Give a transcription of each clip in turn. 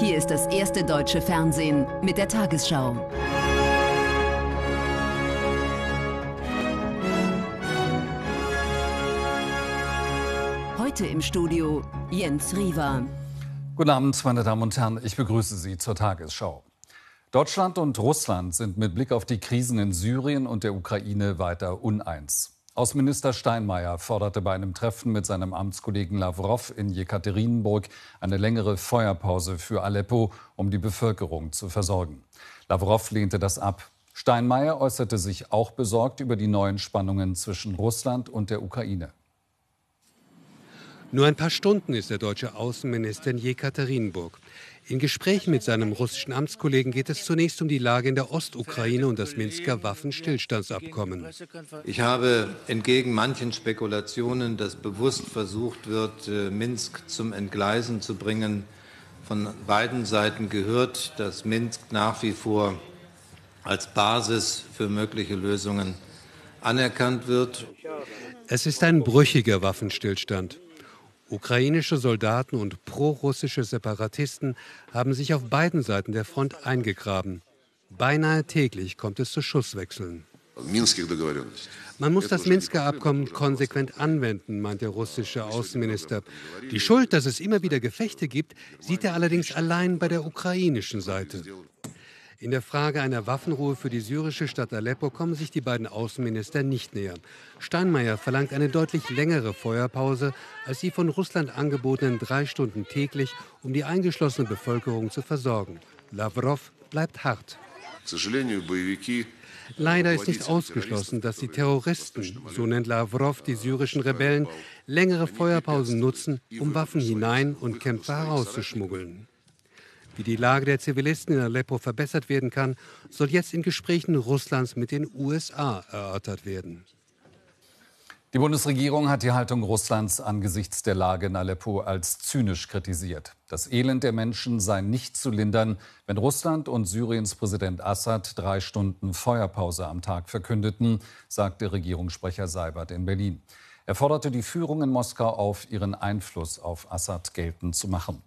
Hier ist das erste deutsche Fernsehen mit der Tagesschau. Heute im Studio Jens Riva. Guten Abend, meine Damen und Herren, ich begrüße Sie zur Tagesschau. Deutschland und Russland sind mit Blick auf die Krisen in Syrien und der Ukraine weiter uneins. Außenminister Steinmeier forderte bei einem Treffen mit seinem Amtskollegen Lavrov in Jekaterinburg eine längere Feuerpause für Aleppo, um die Bevölkerung zu versorgen. Lavrov lehnte das ab. Steinmeier äußerte sich auch besorgt über die neuen Spannungen zwischen Russland und der Ukraine. Nur ein paar Stunden ist der deutsche Außenminister in Jekaterinburg. In Gesprächen mit seinem russischen Amtskollegen geht es zunächst um die Lage in der Ostukraine und das Minsker Waffenstillstandsabkommen. Ich habe entgegen manchen Spekulationen, dass bewusst versucht wird, äh, Minsk zum Entgleisen zu bringen, von beiden Seiten gehört, dass Minsk nach wie vor als Basis für mögliche Lösungen anerkannt wird. Es ist ein brüchiger Waffenstillstand. Ukrainische Soldaten und prorussische Separatisten haben sich auf beiden Seiten der Front eingegraben. Beinahe täglich kommt es zu Schusswechseln. Man muss das Minsker Abkommen konsequent anwenden, meint der russische Außenminister. Die Schuld, dass es immer wieder Gefechte gibt, sieht er allerdings allein bei der ukrainischen Seite. In der Frage einer Waffenruhe für die syrische Stadt Aleppo kommen sich die beiden Außenminister nicht näher. Steinmeier verlangt eine deutlich längere Feuerpause als die von Russland angebotenen drei Stunden täglich, um die eingeschlossene Bevölkerung zu versorgen. Lavrov bleibt hart. Leider ist nicht ausgeschlossen, dass die Terroristen, so nennt Lavrov die syrischen Rebellen, längere Feuerpausen nutzen, um Waffen hinein und Kämpfer herauszuschmuggeln. Wie die Lage der Zivilisten in Aleppo verbessert werden kann, soll jetzt in Gesprächen Russlands mit den USA erörtert werden. Die Bundesregierung hat die Haltung Russlands angesichts der Lage in Aleppo als zynisch kritisiert. Das Elend der Menschen sei nicht zu lindern, wenn Russland und Syriens Präsident Assad drei Stunden Feuerpause am Tag verkündeten, sagte Regierungssprecher Seibert in Berlin. Er forderte die Führung in Moskau auf, ihren Einfluss auf Assad geltend zu machen.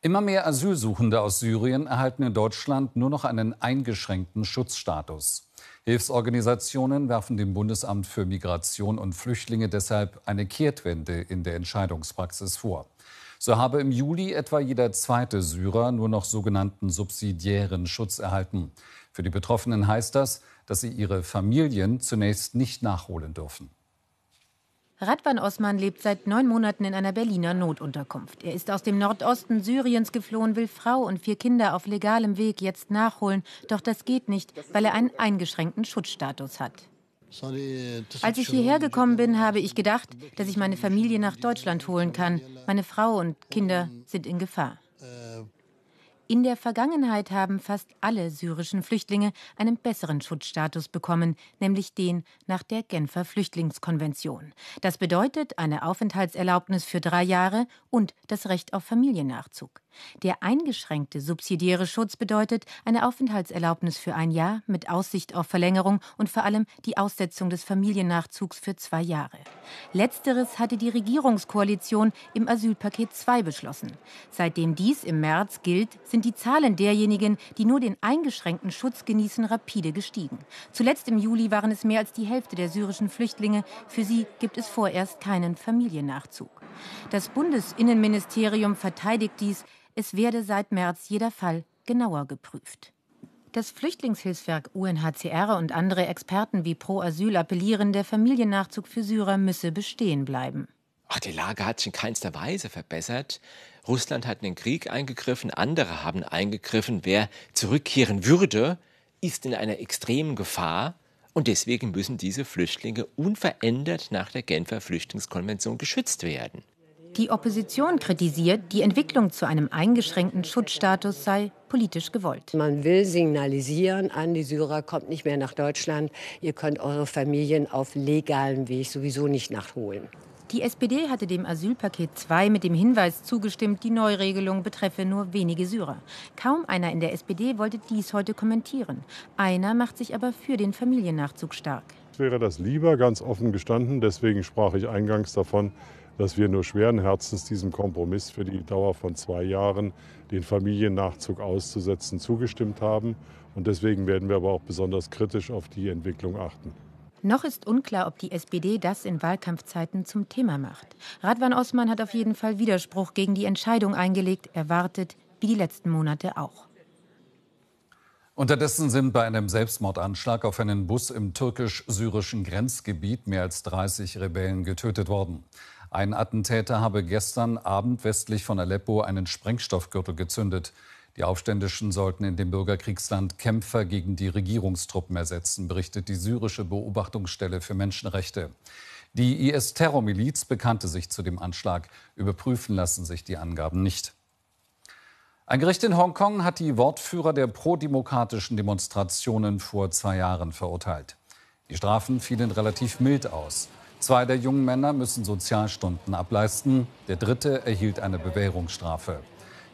Immer mehr Asylsuchende aus Syrien erhalten in Deutschland nur noch einen eingeschränkten Schutzstatus. Hilfsorganisationen werfen dem Bundesamt für Migration und Flüchtlinge deshalb eine Kehrtwende in der Entscheidungspraxis vor. So habe im Juli etwa jeder zweite Syrer nur noch sogenannten subsidiären Schutz erhalten. Für die Betroffenen heißt das, dass sie ihre Familien zunächst nicht nachholen dürfen. Radwan Osman lebt seit neun Monaten in einer Berliner Notunterkunft. Er ist aus dem Nordosten Syriens geflohen, will Frau und vier Kinder auf legalem Weg jetzt nachholen. Doch das geht nicht, weil er einen eingeschränkten Schutzstatus hat. Als ich hierher gekommen bin, habe ich gedacht, dass ich meine Familie nach Deutschland holen kann. Meine Frau und Kinder sind in Gefahr. In der Vergangenheit haben fast alle syrischen Flüchtlinge einen besseren Schutzstatus bekommen, nämlich den nach der Genfer Flüchtlingskonvention. Das bedeutet eine Aufenthaltserlaubnis für drei Jahre und das Recht auf Familiennachzug. Der eingeschränkte subsidiäre Schutz bedeutet eine Aufenthaltserlaubnis für ein Jahr mit Aussicht auf Verlängerung und vor allem die Aussetzung des Familiennachzugs für zwei Jahre. Letzteres hatte die Regierungskoalition im Asylpaket 2 beschlossen. Seitdem dies im März gilt, sind sind die Zahlen derjenigen, die nur den eingeschränkten Schutz genießen, rapide gestiegen. Zuletzt im Juli waren es mehr als die Hälfte der syrischen Flüchtlinge. Für sie gibt es vorerst keinen Familiennachzug. Das Bundesinnenministerium verteidigt dies. Es werde seit März jeder Fall genauer geprüft. Das Flüchtlingshilfswerk UNHCR und andere Experten wie Pro Asyl appellieren, der Familiennachzug für Syrer müsse bestehen bleiben. Ach, die Lage hat sich in keinster Weise verbessert. Russland hat in den Krieg eingegriffen, andere haben eingegriffen. Wer zurückkehren würde, ist in einer extremen Gefahr. Und deswegen müssen diese Flüchtlinge unverändert nach der Genfer Flüchtlingskonvention geschützt werden. Die Opposition kritisiert, die Entwicklung zu einem eingeschränkten Schutzstatus sei politisch gewollt. Man will signalisieren an die Syrer, kommt nicht mehr nach Deutschland, ihr könnt eure Familien auf legalem Weg sowieso nicht nachholen. Die SPD hatte dem Asylpaket 2 mit dem Hinweis zugestimmt, die Neuregelung betreffe nur wenige Syrer. Kaum einer in der SPD wollte dies heute kommentieren. Einer macht sich aber für den Familiennachzug stark. Wäre das lieber ganz offen gestanden, deswegen sprach ich eingangs davon, dass wir nur schweren Herzens diesem Kompromiss für die Dauer von zwei Jahren den Familiennachzug auszusetzen zugestimmt haben. Und deswegen werden wir aber auch besonders kritisch auf die Entwicklung achten. Noch ist unklar, ob die SPD das in Wahlkampfzeiten zum Thema macht. Radwan Osman hat auf jeden Fall Widerspruch gegen die Entscheidung eingelegt, erwartet, wie die letzten Monate auch. Unterdessen sind bei einem Selbstmordanschlag auf einen Bus im türkisch-syrischen Grenzgebiet mehr als 30 Rebellen getötet worden. Ein Attentäter habe gestern Abend westlich von Aleppo einen Sprengstoffgürtel gezündet. Die Aufständischen sollten in dem Bürgerkriegsland Kämpfer gegen die Regierungstruppen ersetzen, berichtet die syrische Beobachtungsstelle für Menschenrechte. Die IS-Terrormiliz bekannte sich zu dem Anschlag. Überprüfen lassen sich die Angaben nicht. Ein Gericht in Hongkong hat die Wortführer der prodemokratischen Demonstrationen vor zwei Jahren verurteilt. Die Strafen fielen relativ mild aus. Zwei der jungen Männer müssen Sozialstunden ableisten, der dritte erhielt eine Bewährungsstrafe.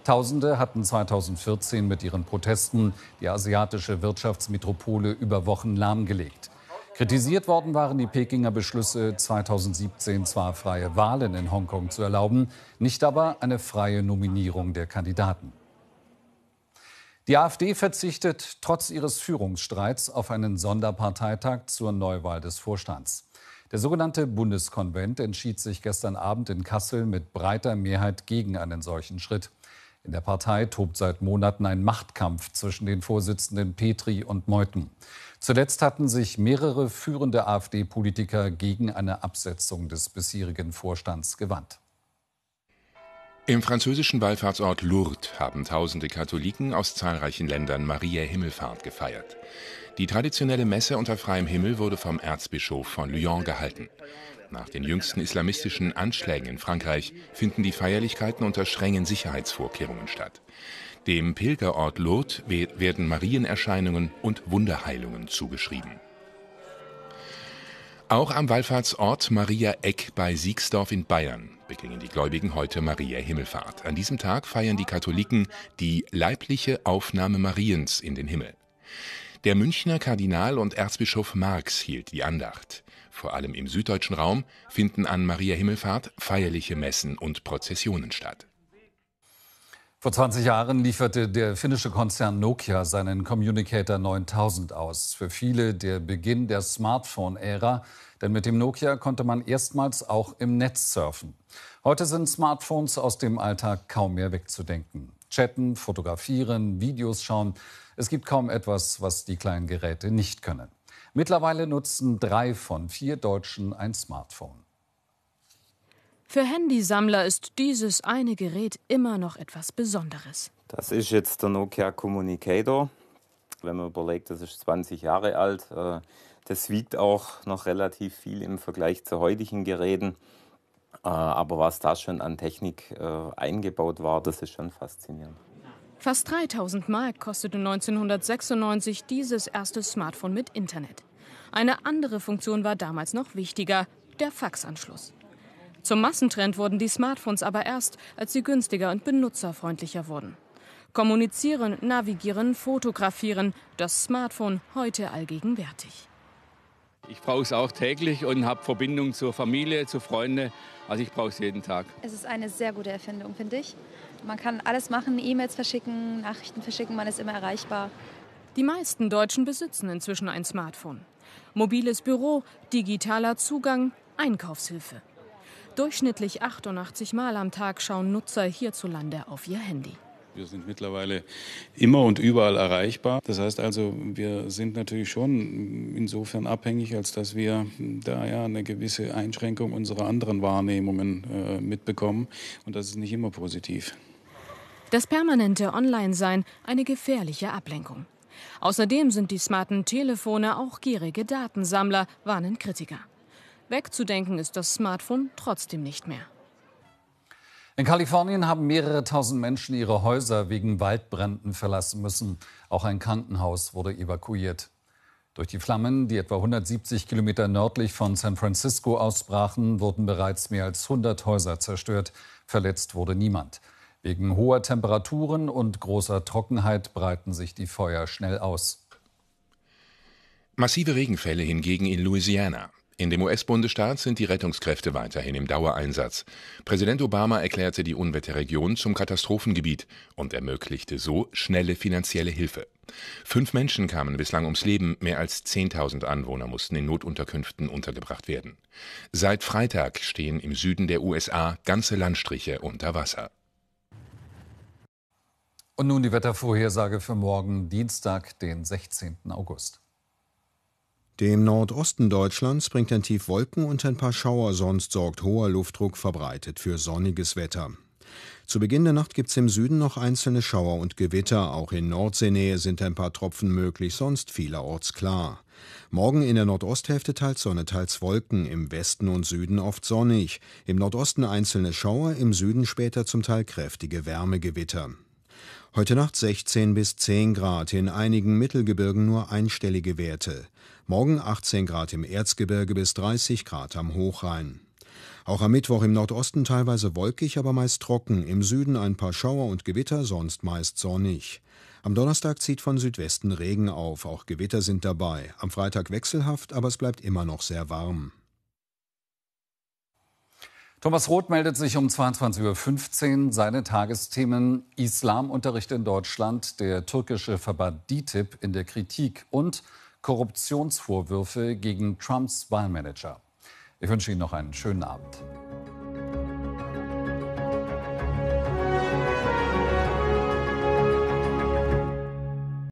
Tausende hatten 2014 mit ihren Protesten die asiatische Wirtschaftsmetropole über Wochen lahmgelegt. Kritisiert worden waren die Pekinger Beschlüsse, 2017 zwar freie Wahlen in Hongkong zu erlauben, nicht aber eine freie Nominierung der Kandidaten. Die AfD verzichtet trotz ihres Führungsstreits auf einen Sonderparteitag zur Neuwahl des Vorstands. Der sogenannte Bundeskonvent entschied sich gestern Abend in Kassel mit breiter Mehrheit gegen einen solchen Schritt. In der Partei tobt seit Monaten ein Machtkampf zwischen den Vorsitzenden Petri und Meuthen. Zuletzt hatten sich mehrere führende AfD-Politiker gegen eine Absetzung des bisherigen Vorstands gewandt. Im französischen Wallfahrtsort Lourdes haben tausende Katholiken aus zahlreichen Ländern Maria Himmelfahrt gefeiert. Die traditionelle Messe unter freiem Himmel wurde vom Erzbischof von Lyon gehalten. Nach den jüngsten islamistischen Anschlägen in Frankreich finden die Feierlichkeiten unter strengen Sicherheitsvorkehrungen statt. Dem Pilgerort Lourdes werden Marienerscheinungen und Wunderheilungen zugeschrieben. Auch am Wallfahrtsort Maria Eck bei Siegsdorf in Bayern begingen die Gläubigen heute Maria Himmelfahrt. An diesem Tag feiern die Katholiken die leibliche Aufnahme Mariens in den Himmel. Der Münchner Kardinal und Erzbischof Marx hielt die Andacht. Vor allem im süddeutschen Raum finden an Maria Himmelfahrt feierliche Messen und Prozessionen statt. Vor 20 Jahren lieferte der finnische Konzern Nokia seinen Communicator 9000 aus. Für viele der Beginn der Smartphone-Ära, denn mit dem Nokia konnte man erstmals auch im Netz surfen. Heute sind Smartphones aus dem Alltag kaum mehr wegzudenken. Chatten, fotografieren, Videos schauen, es gibt kaum etwas, was die kleinen Geräte nicht können. Mittlerweile nutzen drei von vier Deutschen ein Smartphone. Für Handysammler ist dieses eine Gerät immer noch etwas Besonderes. Das ist jetzt der Nokia Communicator. Wenn man überlegt, das ist 20 Jahre alt. Äh, das wiegt auch noch relativ viel im Vergleich zu heutigen Geräten. Äh, aber was da schon an Technik äh, eingebaut war, das ist schon faszinierend. Fast 3000 Mark kostete 1996 dieses erste Smartphone mit Internet. Eine andere Funktion war damals noch wichtiger, der Faxanschluss. Zum Massentrend wurden die Smartphones aber erst, als sie günstiger und benutzerfreundlicher wurden. Kommunizieren, navigieren, fotografieren, das Smartphone heute allgegenwärtig. Ich brauche es auch täglich und habe Verbindung zur Familie, zu Freunden. Also ich brauche es jeden Tag. Es ist eine sehr gute Erfindung, finde ich. Man kann alles machen, E-Mails verschicken, Nachrichten verschicken, man ist immer erreichbar. Die meisten Deutschen besitzen inzwischen ein Smartphone. Mobiles Büro, digitaler Zugang, Einkaufshilfe. Durchschnittlich 88 Mal am Tag schauen Nutzer hierzulande auf ihr Handy. Wir sind mittlerweile immer und überall erreichbar. Das heißt also, wir sind natürlich schon insofern abhängig, als dass wir da ja eine gewisse Einschränkung unserer anderen Wahrnehmungen äh, mitbekommen. Und das ist nicht immer positiv. Das permanente Online-Sein eine gefährliche Ablenkung. Außerdem sind die smarten Telefone auch gierige Datensammler, warnen Kritiker. Wegzudenken ist das Smartphone trotzdem nicht mehr. In Kalifornien haben mehrere tausend Menschen ihre Häuser wegen Waldbränden verlassen müssen. Auch ein Krankenhaus wurde evakuiert. Durch die Flammen, die etwa 170 Kilometer nördlich von San Francisco ausbrachen, wurden bereits mehr als 100 Häuser zerstört. Verletzt wurde niemand. Wegen hoher Temperaturen und großer Trockenheit breiten sich die Feuer schnell aus. Massive Regenfälle hingegen in Louisiana. In dem US-Bundesstaat sind die Rettungskräfte weiterhin im Dauereinsatz. Präsident Obama erklärte die Unwetterregion zum Katastrophengebiet und ermöglichte so schnelle finanzielle Hilfe. Fünf Menschen kamen bislang ums Leben, mehr als 10.000 Anwohner mussten in Notunterkünften untergebracht werden. Seit Freitag stehen im Süden der USA ganze Landstriche unter Wasser. Und nun die Wettervorhersage für morgen, Dienstag, den 16. August. Dem Nordosten Deutschlands bringt ein Tief Wolken und ein paar Schauer, sonst sorgt hoher Luftdruck verbreitet für sonniges Wetter. Zu Beginn der Nacht gibt es im Süden noch einzelne Schauer und Gewitter. Auch in Nordseenähe sind ein paar Tropfen möglich, sonst vielerorts klar. Morgen in der Nordosthälfte teils Sonne, teils Wolken, im Westen und Süden oft sonnig. Im Nordosten einzelne Schauer, im Süden später zum Teil kräftige Wärmegewitter. Heute Nacht 16 bis 10 Grad, in einigen Mittelgebirgen nur einstellige Werte. Morgen 18 Grad im Erzgebirge bis 30 Grad am Hochrhein. Auch am Mittwoch im Nordosten teilweise wolkig, aber meist trocken, im Süden ein paar Schauer und Gewitter, sonst meist sonnig. Am Donnerstag zieht von Südwesten Regen auf, auch Gewitter sind dabei. Am Freitag wechselhaft, aber es bleibt immer noch sehr warm. Thomas Roth meldet sich um 22.15 Uhr. Seine Tagesthemen Islamunterricht in Deutschland, der türkische Verband DITIB in der Kritik und Korruptionsvorwürfe gegen Trumps Wahlmanager. Ich wünsche Ihnen noch einen schönen Abend.